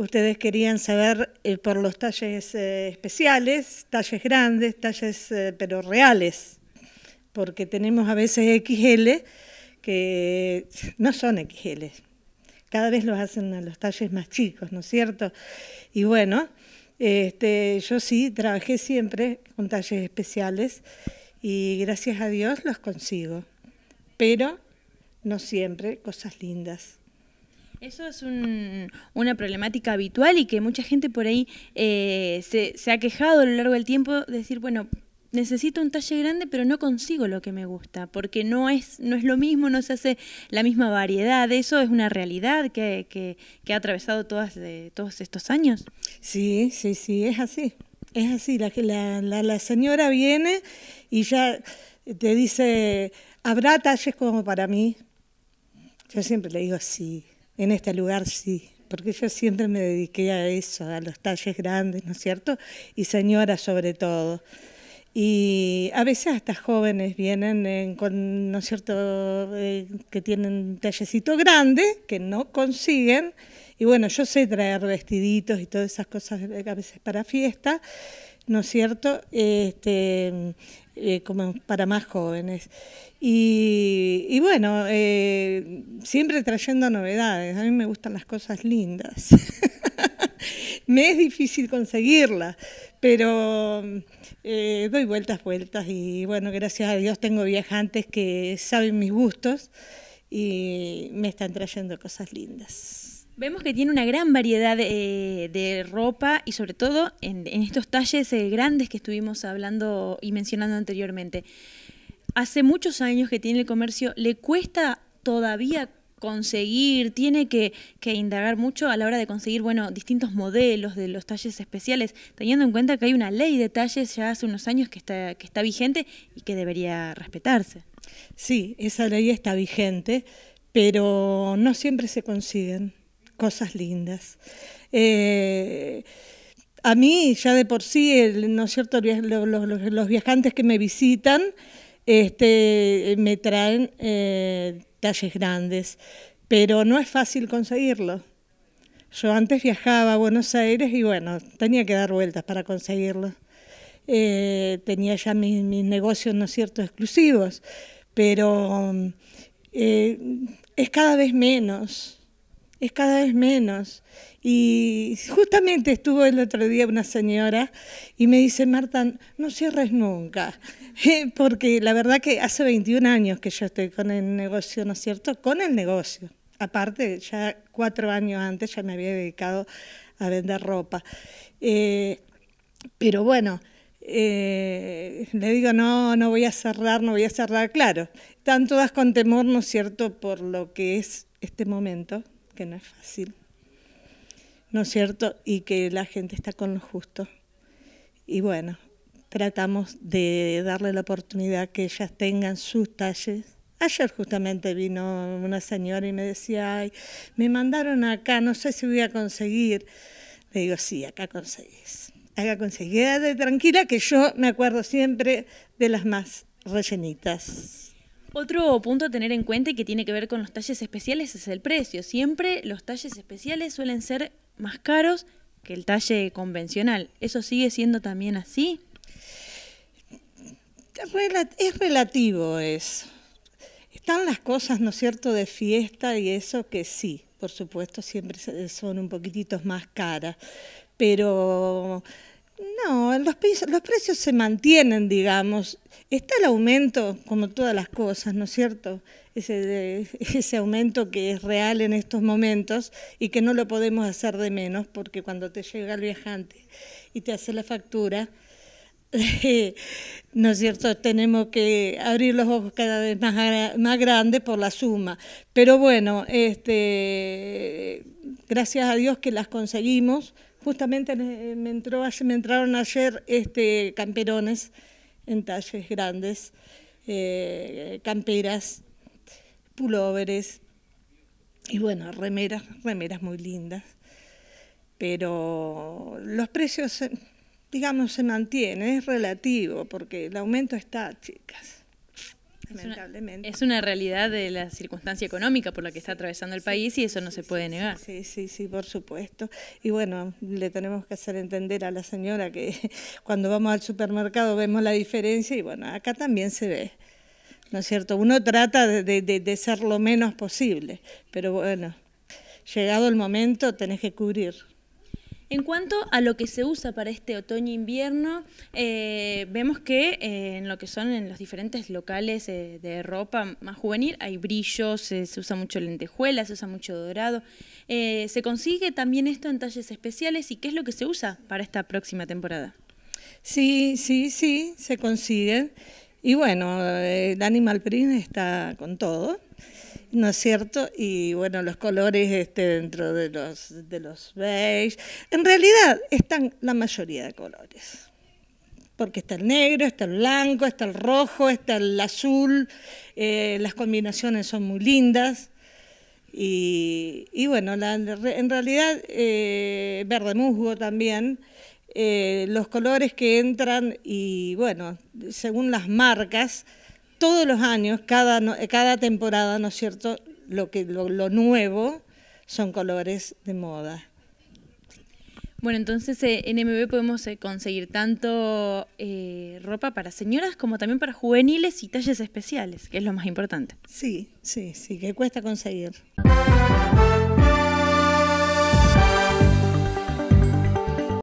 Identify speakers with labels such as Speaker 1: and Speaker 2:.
Speaker 1: Ustedes querían saber eh, por los talles eh, especiales, talles grandes, talles eh, pero reales, porque tenemos a veces XL que no son XL, cada vez los hacen a los talles más chicos, ¿no es cierto? Y bueno, este, yo sí trabajé siempre con talles especiales y gracias a Dios los consigo, pero
Speaker 2: no siempre cosas lindas. Eso es una problemática habitual y que mucha gente por ahí eh, se, ha quejado a lo largo del tiempo, de decir, bueno, necesito un talle grande, pero no consigo lo que me gusta, porque no es, no es lo mismo, no se hace la misma variedad. Eso es una realidad que, ha atravesado todas, eh, todos estos años.
Speaker 1: Sí, sí, sí, es así. Es así, la, señora viene y ya te dice, habrá talles como para mí, yo siempre le digo, sí, en este lugar sí, porque yo siempre me dediqué a eso, a los talles grandes, ¿no es cierto? Y señoras sobre todo. Y a veces hasta jóvenes vienen, eh, con, ¿no es cierto?, eh, que tienen un tallecito grande, que no consiguen. Y bueno, yo sé traer vestiditos y todas esas cosas eh, a veces para fiesta, ¿no es cierto? Este, eh, como para más jóvenes. Y, bueno, eh, siempre trayendo novedades. A mí me gustan las cosas lindas. me es difícil conseguirlas, pero eh, doy vueltas, vueltas y bueno, gracias a Dios tengo viajantes que saben mis gustos y me están trayendo cosas lindas.
Speaker 2: Vemos que tiene una gran variedad eh, de ropa y sobre todo en, estos talles eh, grandes que estuvimos hablando y mencionando anteriormente. Hace muchos años que tiene el comercio, le cuesta todavía conseguir, tiene que, indagar mucho a la hora de conseguir, bueno, distintos modelos de los talles especiales, teniendo en cuenta que hay una ley de talles ya hace unos años que está, que está vigente y que debería respetarse. Sí, esa ley
Speaker 1: está vigente, pero no siempre se consiguen cosas lindas. Eh, a mí, ya de por sí, ¿no es cierto? Los, viajantes que me visitan este, me traen eh, talles grandes, pero no es fácil conseguirlo. Yo antes viajaba a Buenos Aires y bueno, tenía que dar vueltas para conseguirlo. Eh, tenía ya mis, negocios, ¿no es cierto?, exclusivos, pero es cada vez menos es cada vez menos. Y justamente estuvo el otro día una señora y me dice, Marta, no cierres nunca, porque la verdad que hace 21 años que yo estoy con el negocio, ¿no es cierto? Con el negocio. Aparte, ya cuatro años antes ya me había dedicado a vender ropa. Eh, pero bueno, eh, le digo, no, no voy a cerrar, no voy a cerrar, claro. Están todas con temor, ¿no es cierto?, por lo que es este momento, que no es fácil, ¿no es cierto? Y que la gente está con lo justo. Y bueno, tratamos de darle la oportunidad que ellas tengan sus talles. Ayer justamente vino una señora y me decía, ay, me mandaron acá, no sé si voy a conseguir. Le digo, sí, acá conseguís. Acá conseguís. Quédate tranquila que yo me acuerdo siempre de las más rellenitas.
Speaker 2: Otro punto a tener en cuenta y que tiene que ver con los talles especiales es el precio. Siempre los talles especiales suelen ser más caros que el talle convencional. ¿Eso sigue siendo también así? Es relativo eso. Están las cosas,
Speaker 1: ¿no es cierto?, de fiesta y eso que sí, por supuesto, siempre son un poquitito más caras. Pero no, los, precios se mantienen, digamos. Está el aumento, como todas las cosas, ¿no es cierto? ese aumento que es real en estos momentos y que no lo podemos hacer de menos porque cuando te llega el viajante y te hace la factura, ¿no es cierto? Tenemos que abrir los ojos cada vez más, más grandes por la suma. Pero bueno, este, gracias a Dios que las conseguimos. Justamente me, eh, entró, me entraron ayer este, camperones en talles grandes, eh, camperas, pulóveres y bueno, remeras, remeras muy lindas. Pero los precios digamos, se mantiene, es relativo,
Speaker 2: porque el aumento está, chicas. Lamentablemente. Es una, realidad de la circunstancia económica por la que está atravesando el país y eso no se puede negar. Sí, sí, sí, por supuesto. Y bueno, le tenemos que hacer entender a la señora que
Speaker 1: cuando vamos al supermercado vemos la diferencia y bueno, acá también se ve. ¿No es cierto? Uno trata de, de, de ser lo menos posible, pero bueno, llegado el momento tenés que cubrir.
Speaker 2: En cuanto a lo que se usa para este otoño-invierno, eh, vemos que eh, en lo que son en los diferentes locales eh, de ropa más juvenil hay brillos, se usa mucho lentejuela, se usa mucho dorado. ¿Se consigue también esto en talles especiales y qué es lo que se usa para esta próxima temporada? Sí, sí, sí,
Speaker 1: se consigue Y bueno, el Animal Print está con todo. ¿no es cierto? Y bueno, los colores este, dentro de los, de los beige. En realidad están la mayoría de colores, porque está el negro, está el blanco, está el rojo, está el azul, eh, las combinaciones son muy lindas. Y, bueno, en realidad eh, verde musgo también, eh, los colores que entran y bueno, según las marcas, todos los años, cada, cada temporada, ¿no es cierto? Lo, que, lo, nuevo son colores de moda.
Speaker 2: Bueno, entonces eh, en MB podemos eh, conseguir tanto eh, ropa para señoras como también para juveniles y talles especiales, que es lo más importante. Sí, sí, sí, que cuesta conseguir.